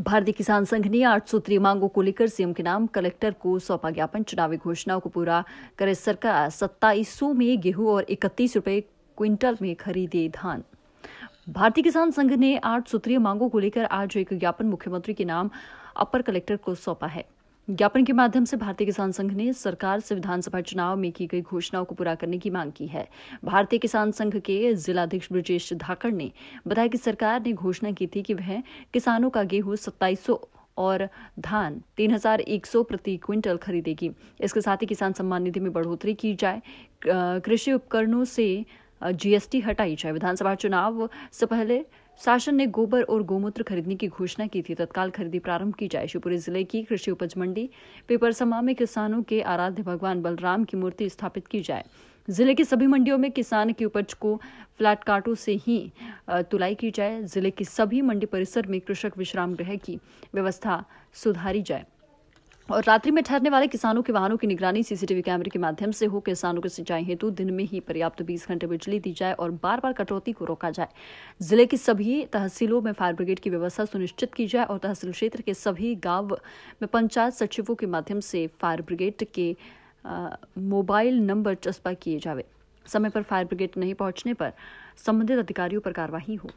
भारतीय किसान संघ ने आठ सूत्रीय मांगों को लेकर सीएम के नाम कलेक्टर को सौंपा ज्ञापन चुनावी घोषणाओं को पूरा करे सरकार सत्ताईस में गेहूं और इकतीस रूपए क्विंटल में खरीदे धान भारतीय किसान संघ ने आठ सूत्रीय मांगों को लेकर आज एक ज्ञापन मुख्यमंत्री के नाम अपर कलेक्टर को सौंपा है ज्ञापन के माध्यम से भारतीय किसान संघ ने सरकार से विधानसभा चुनाव में की गई घोषणाओं को पूरा करने की मांग की है भारतीय किसान संघ के जिलाध्यक्ष ब्रजेश धाकड़ ने बताया कि सरकार ने घोषणा की थी कि वह किसानों का गेहूं सत्ताईस और धान 3,100 प्रति क्विंटल खरीदेगी इसके साथ ही किसान सम्मान निधि में बढ़ोतरी की जाए कृषि उपकरणों से जीएसटी हटाई जाए विधानसभा चुनाव से पहले शासन ने गोबर और गोमूत्र खरीदने की घोषणा की थी तत्काल खरीदी प्रारंभ की जाए शिवपुरी जिले की कृषि उपज मंडी समा में किसानों के आराध्य भगवान बलराम की मूर्ति स्थापित की जाए जिले की सभी मंडियों में किसान की उपज को फ्लैट कार्टों से ही तुलाई की जाए जिले की सभी मंडी परिसर में कृषक विश्राम गृह की व्यवस्था सुधारी जाए और रात्रि में ठहरने वाले किसानों के वाहनों की निगरानी सीसीटीवी कैमरे के माध्यम से हो किसानों के सिंचाई हेतु दिन में ही पर्याप्त 20 घंटे बिजली दी जाए और बार बार कटौती को रोका जाए जिले की सभी तहसीलों में फायर ब्रिगेड की व्यवस्था सुनिश्चित की जाए और तहसील क्षेत्र के सभी गांव में पंचायत सचिवों के माध्यम से फायर ब्रिगेड के मोबाइल नंबर चस्पा किए जावे समय पर फायर ब्रिगेड नहीं पहुंचने पर संबंधित अधिकारियों पर कार्रवाई हो